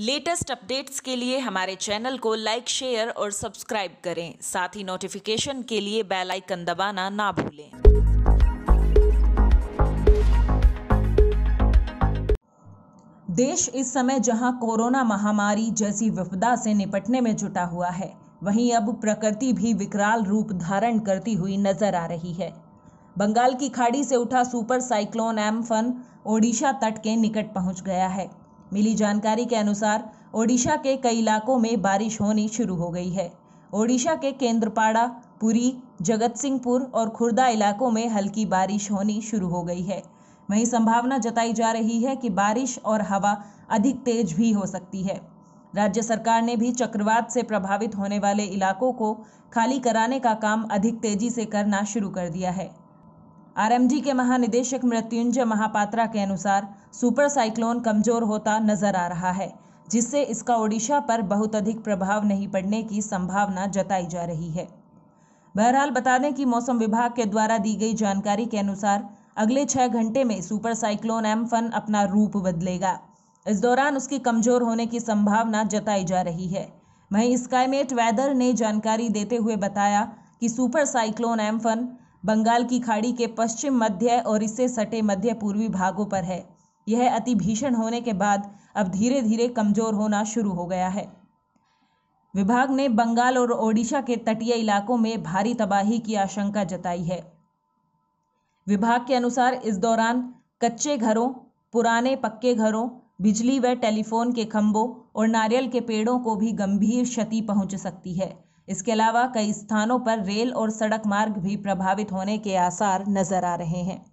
latest updates के लिए हमारे चैनल को लाइक शेयर और सब्सक्राइब करें साथ ही नोटिफिकेशन के लिए बेल आइकन दबाना ना भूलें देश इस समय जहां कोरोना महामारी जैसी विपदा से निपटने में जुटा हुआ है वहीं अब प्रकृति भी विकराल रूप धारण करती हुई नजर आ रही है बंगाल की खाड़ी से उठा सुपर साइक्लोन एम्फन ओडिशा तट के निकट पहुंच गया है मिली जानकारी के अनुसार ओडिशा के कई इलाकों में बारिश होनी शुरू हो गई है ओडिशा के केंद्रपाड़ा पुरी जगत सिंहपुर और खुर्दा इलाकों में हल्की बारिश होनी शुरू हो गई है वहीं संभावना जताई जा रही है कि बारिश और हवा अधिक तेज भी हो सकती है राज्य सरकार ने भी चक्रवात से प्रभावित होने वाले इलाकों को खाली कराने का काम अधिक तेजी से करना शुरू कर दिया है आरएमडी के महानिदेशक मृत्युंजय महापात्रा के अनुसार सुपर साइक्लोन कमजोर होता नजर आ रहा है जिससे इसका ओडिशा पर बहुत अधिक प्रभाव नहीं पड़ने की संभावना जताई जा रही है बहरहाल बता दें कि मौसम विभाग के द्वारा दी गई जानकारी के अनुसार अगले छह घंटे में सुपर साइक्लोन एम्फन अपना रूप बदलेगा इस दौरान उसकी कमजोर होने की संभावना जताई जा रही है वहीं स्काईमेट वेदर ने जानकारी देते हुए बताया कि सुपर साइक्लोन एम्फन बंगाल की खाड़ी के पश्चिम मध्य और इससे सटे मध्य पूर्वी भागों पर है यह अति भीषण होने के बाद अब धीरे धीरे कमजोर होना शुरू हो गया है विभाग ने बंगाल और ओडिशा के तटीय इलाकों में भारी तबाही की आशंका जताई है विभाग के अनुसार इस दौरान कच्चे घरों पुराने पक्के घरों बिजली व टेलीफोन के खंभों और नारियल के पेड़ों को भी गंभीर क्षति पहुंच सकती है इसके अलावा कई स्थानों पर रेल और सड़क मार्ग भी प्रभावित होने के आसार नजर आ रहे हैं